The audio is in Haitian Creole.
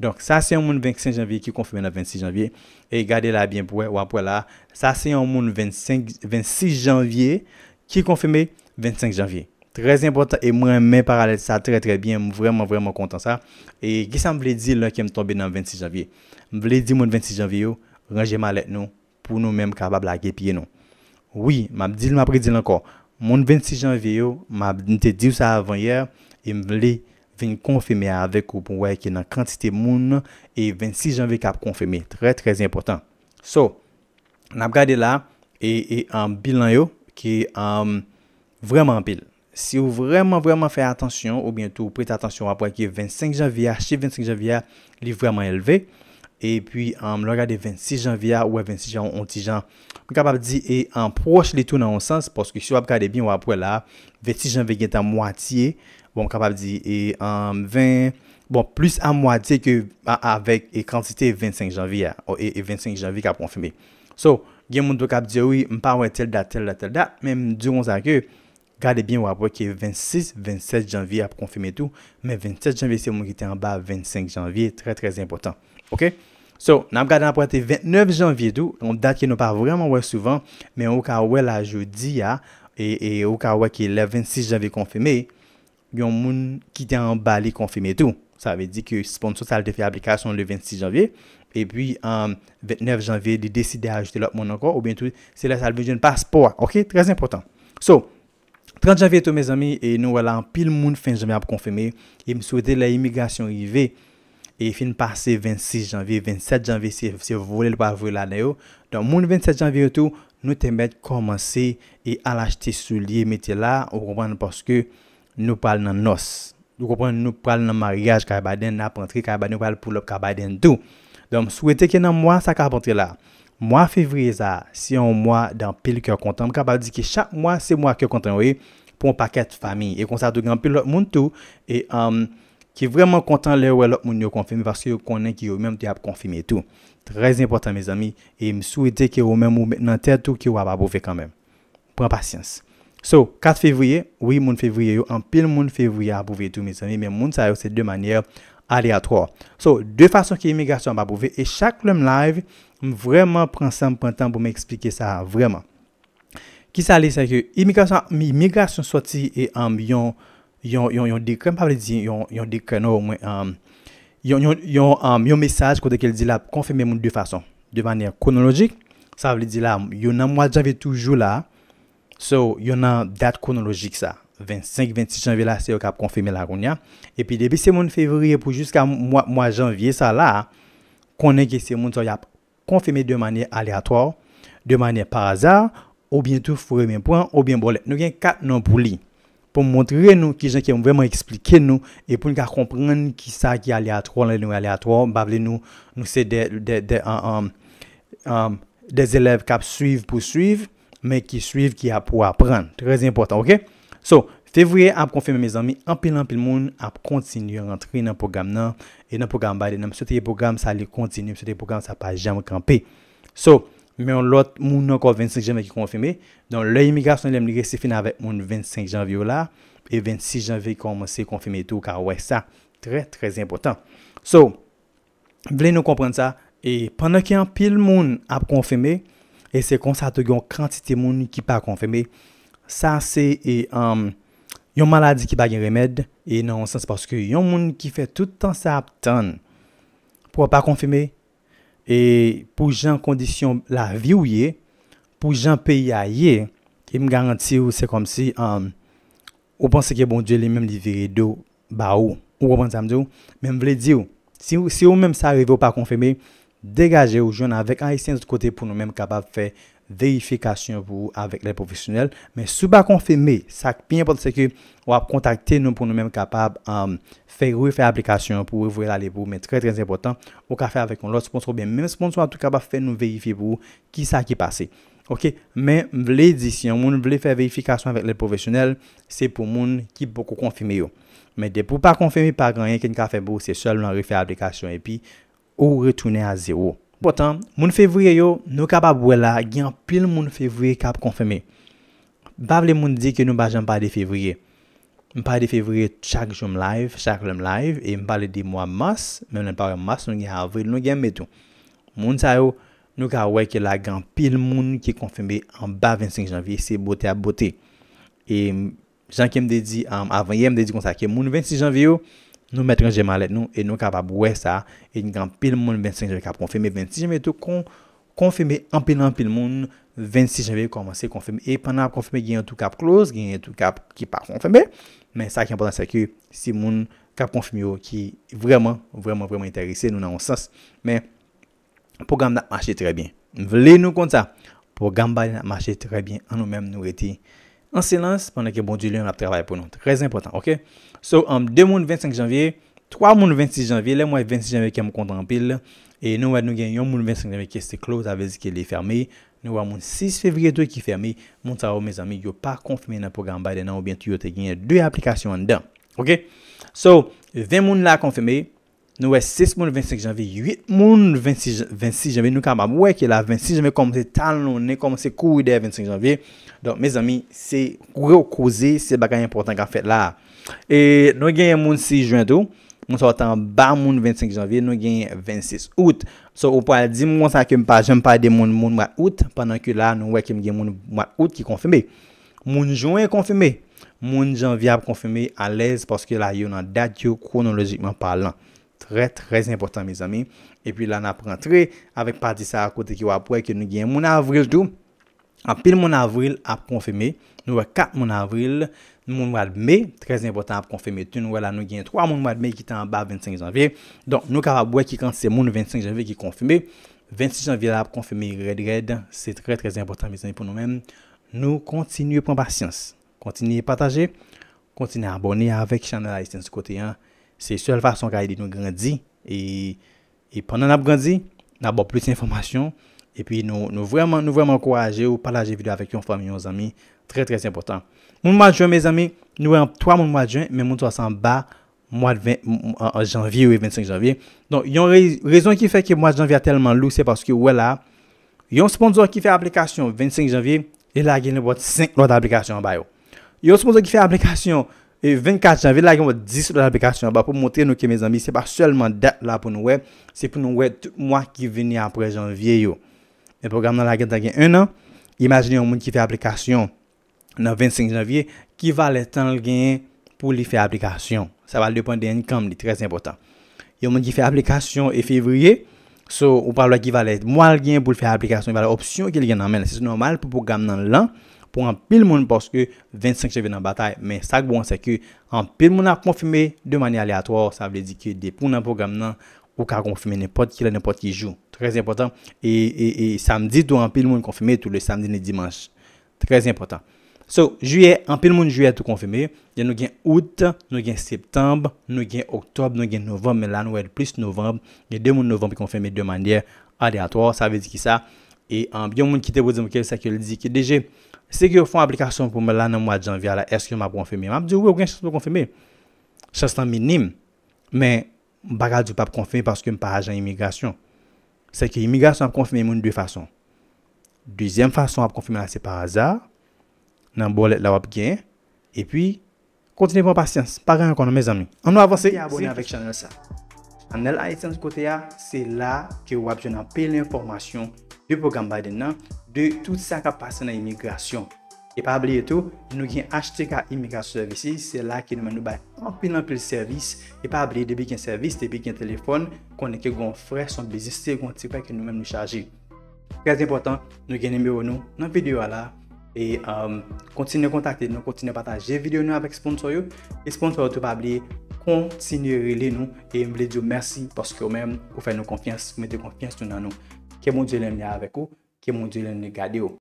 Donc, ça, c'est un monde 25 janvier qui est confirmé le 26 janvier. Et gardez-la bien pour ou après là. Ça, c'est un monde 25, 26 janvier qui est confirmé 25 janvier. Très important. Et moi, je parallèle ça très, très bien. Je suis vraiment, vraiment content ça. Et qui ça me voulait dire là qui est tombé dans le 26 janvier? Je voulais dire le 26 janvier, rangez malette nous pour nous-mêmes capables de pied nous. Oui, je dis, je prédit encore. le 26 janvier, je dit ça avant hier et je voulait vin konfirmye avek ou pou wey ki nan kantite moun e 26 janvye kap konfirmye, tre tre important. So, nan ap gade la, e, e an bil nan yo, ki an vreman bil. Si ou vreman vreman fè atensyon, ou bientou prit atensyon apwe ki 25 janvye, che 25 janvye li vreman elve, e pi an lor gade 26 janvye, ou e 26 janvye, onti janvye, mwen kap ap di e an proche li tou nan ou sens, poske si wap gade bin ou apwe la, 26 janvye gen tan mwatiye, Bon, kapap di, e 20, bon, plus a mwati ke avèk e kansite 25 janvye, e 25 janvye ka pou konfirmè. So, gen moun do kap di ou, mpa wè tel da, tel da, tel da, men mduron zake, gade bin wè ap wè ki 26, 27 janvye a pou konfirmè tou, men 27 janvye se mwen ki te an ba 25 janvye, tre trez important, ok? So, nan m gade an ap wè te 29 janvye tou, yon dat ki nou pa vwèman wè souvan, men ou ka wè la joudi ya, e ou ka wè ki lè 26 janvye konfirmè, e. yon moun ki te an bali konfimi etou. Sa ave di ke sponsor sa al defi aplikasyon le 26 janvye, e pi an 29 janvye, di deside ajite lak moun anko, ou ben tout, se la sa al bejoun paspoa, ok, trez impotant. So, 30 janvye etou me zami, e nou wala an pil moun fin janvye ap konfimi, e m sou de la imigrasyon i ve, e fin pase 26 janvye, 27 janvye, se vwole lwa vwe la na yo. Don moun 27 janvye etou, nou tembet komanse, e al achete sou liye metye la, ou wane paske, Nou pral nan nos, nou pral nan maryaj kare baden, nan prantri kare baden, nou pral pou lop kare baden tou. Don m sou ete ki nan mwa sa kare pantri la. Mwa fevriza si yon mwa dan pil kare kontan. M kare badi ki chak mwa se mwa kare kontan wey pou m paket fami. E kon sa tou gampil lop moun tou. E ki vreman kontan lewe lop moun yo konfimi. Vase yo konen ki yo menm te ap konfimi tou. Trez important me zami. E m sou ete ki yo menm ou menm nan tel tou ki yo ap apoufe kanmen. Pren pasyans. So, 4 fevriye, 8 moun fevriye yo, an pil moun fevriye apouve tout mi sèmi. Men moun sa yo se de manye alea 3. So, 2 fason ki imigrasyon apouve. E chak lèm laiv, m vreman pran sanm pran tan pou m eksplike sa vreman. Ki sa li sa yo, imigrasyon, mi imigrasyon soti e an, um, yon dekren, m pa vle di, yon dekren, yon misaj kote ke li di la, konfèmè moun de fason, de manye konologik, sa vle di la, yon an mwa javè toujou la, So, yon nan dat konologik sa. 25, 26 janvye la se yo kap konfeme la roun ya. E pi debi se moun fevriye pou jiska mwa janvye sa la, konen ke se moun sa yo ap konfeme de manye aleatwar, de manye par azar, ou bientou fure menpwen, ou bientbole. Nou gen kat nan pou li. Po mwontre nou ki jen ke mwen mwen explike nou, e pou nou ka komprene ki sa ki aleatwar, nou se de aleatwar, nou se de eleve kap suive pou suive, men ki suiv ki ap pou ap pran. Trez important, ok? So, fevriye ap konfeme, me zanmi, anpil-anpil moun ap kontinu rentre nan program nan, e nan program ba, de nan msoteye program sa li kontinu, msoteye program sa pa jam kranpe. So, men lot moun ankon 25 janve ki konfeme, don le imigrasyon lem li resifine avet moun 25 janvi ou la, e 26 janvi konmese konfeme tou, kar wè sa, trez, trez important. So, vle nou konpren sa, e pwennan ki anpil moun ap konfeme, E se konsato yon krantite moun ki pa konfeme. Sa se yon maladi ki pa gen remed. E nan, sa se paske yon moun ki fe toutan sa aptan. Po pa konfeme. E pou jan kondisyon la vi ou ye. Po jan pe ya ye. E m garantir ou se kom si. Ou panse ki bon diyo li menm li vire do ba ou. Ou wap an zanm do. Menm vle diyo. Si ou menm sa revou pa konfeme. E se konfeme. degaje ou joun avek an liste an zot kote pou nou men kapab fe verifikasyon pou ou avek lèl profesyonel. Men sou ba konfimi, sak pien apote seke ou ap kontakte nou pou nou men kapab euh, fe refè aplikasyon pou ou vwe la li pou. Men tre trez important ou ka fe avèk ou nou. Lò sponsor ou ben men sponsor ou a tou kapab fe nou verifi pou ou ki sa ki pase. Ok, men vle di si an moun vle fe verifikasyon avèk lèl profesyonel, se pou moun ki pokou konfimi yo. Men de pou pa konfimi pa granye ken ka fe pou ou se sol nan refè aplikasyon epi. Ou retoune a 0. Potan, moun fevriye yo, nou ka pa bwe la, gen pil moun fevriye ka pa konfeme. Bav le moun di ke nou ba jen pa de fevriye. M pa de fevriye chak jom live, chak jom live. E m pa le di mwa mas, men mwen pa wè mas, nou gen avril, nou gen metou. Moun sa yo, nou ka wè ke la gen pil moun ki konfeme an bav 25 janviye, se bote a bote. E jan kem de di, avan yem de di kon sa ke moun 26 janviye yo, Nou metran jema let nou, e nou kap ap wè sa, e nou kan pil moun 25 janve kap konfirmè, 26 janve tou konfirmè, an pil nan pil moun, 26 janve konfirmè. E panan konfirmè genye tout kap close, genye tout kap ki pa konfirmè, men sa ki anponansè ki si moun kap konfirmè yo ki vreman, vreman, vreman interese, nou nan an sens. Men, program nan ap mache trebyen. Vle nou kont sa, program ba nan ap mache trebyen an nou menm nou retey. an silans, pandan ke bondi lyon ap terlay pou nou. Trez impotant, ok? So, am 2 moun 25 janvye, 3 moun 26 janvye, le mwen 26 janvye ke mwen kontran pil, e nou wad nou gen yon moun 25 janvye ki este close, avezi ke li fermi, nou wad moun 6 fevri 2 ki fermi, moun sa wou me zami, yo pa konfimi nan program ba, den nan ou bientu yo te gen 2 aplikasyon an dan, ok? So, 20 moun la konfimi, Nou wè 6 moun 25 janvi, 8 moun 26 janvi. Nou ka mab wè ki la 26 janvi komanse tan nou ne komanse kou ide 25 janvi. Donk mè zami, se kou yo kouze se bagay important ka fet la. E nou genye moun 6 juan tou, moun sa watan ba moun 25 janvi, nou genye 26 out. So ou pwè di moun sa kem pa jen mpwè de moun moun mwè out, pwè nan ki la nou wè kem gen moun mwè out ki konfeme. Moun juan konfeme, moun janvye konfeme alèz pwè se la yon an dat yo kronologikman palan. Très, très important, mes amis. Et puis, là, on apprend très. Avec pas de ça à côté, qui va approuver que nous gagne mon avril d'où? En pile mon avril, app confirmer. Nous va cap mon avril. Nous, mon mois de mai, très important, app confirmer tout. Nous, voilà, nous gagne trois mon mois de mai qui est en bas, 25 janvier. Donc, nous, cap approuver qui quand c'est mon 25 janvier qui confirmer. 26 janvier, là, app confirmer red, red. C'est très, très important, mes amis, pour nous-mêmes. Nous, continuez, prends patience. Continuez, partagez. Continuez à abonner avec chanel Alistair Nsukoteyan. c'est seule façon de nous grandir et et pendant nous grandissons, nous avons plus d'informations et puis nous nous vraiment nous vraiment encourager ou partager vidéo avec familles famille nos amis très très important mon mois de juin mes amis nous en trois mois de juin mais mon trois en bas mois de en, janvier ou 25 janvier donc y raison qui fait que mois de janvier est tellement lourd c'est parce que voilà y un sponsor qui fait application 25 janvier et là il y a 5 mois d'application en bas yo un sponsor qui fait application E 24 janvye la gen wè 10 lè l'applikasyon. Ba pou mwotre nou ke mè zambi. Se pa selman det la pou nou wè. Se pou nou wè tout mwa ki veni apre janvye yo. E program nan la gen tan gen 1 an. Imaginè yon mwen ki fè l'applikasyon nan 25 janvye. Ki valè tan l gen pou li fè l'applikasyon. Sa va l depon den income li. Très important. Yon mwen ki fè l'applikasyon e fevriye. So ou pal wè ki valè mwa l gen pou li fè l'applikasyon. Valè opsyon ki l gen nan men. Se se normal pou program nan l an. pou an pil moun porske 25 cheve nan batay, men sak bo an seke, an pil moun a konfime, de manye aleatwar, sa vle di ke depoun nan program nan, ou ka konfime nepot ki la nepot ki jou, trez important, e samdi tou an pil moun konfime, tou le samdi ne dimans, trez important. So, juye, an pil moun juye tou konfime, gen nou gen out, nou gen septembe, nou gen oktob, nou gen novem, nou gen novem, nou gen novem, gen devoun novem konfime de manye aleatwar, sa vle di ki sa, e an pil moun ki te bo di mouke, sa ke li di ki deje, Se ki yo fon aplikasyon pou mè la nan mwa janvya la, eske yo mwa konfime? Mwa ap di, wè, wè, gen chans pou konfime. Chans tan minim. Men, baga di pap konfime paske m pa ajan imigrasyon. Se ki imigrasyon ap konfime moun dwe fason. Dezyem fason ap konfime la se par azar. Nan bolet la wap gen. E pi, kontine pou an pasyans. Pagan yon konon, mè zami. An nou avanse. Si abonè avèk chanel sa. Anel Haitien di kote ya, se la ki wap jen apè l'informasyon Bi program bay den nan, de tout sa ka pase nan imigrasyon. E pa abli eto, nou gen achete ka imigrasyon servisi, se la ke nou men nou bay anpil anpil servis, e pa abli, debeke an servis, debeke an telefon, konen ke gon fre son bizis, se kon tepeke nou men nou chaji. Pres important, nou gen eme ou nou, nan videyo ala, e um, kontine kontakte nou, kontine pataje videyo nou avek sponsor yo, e sponsor yo to pa abli, kontine rele nou, e mwen de diyo mersi, poske ou men ou fè nou konfians, mwen de konfians nou nan nou. ke mounjilem ni avekou, ke mounjilem ni gade ou.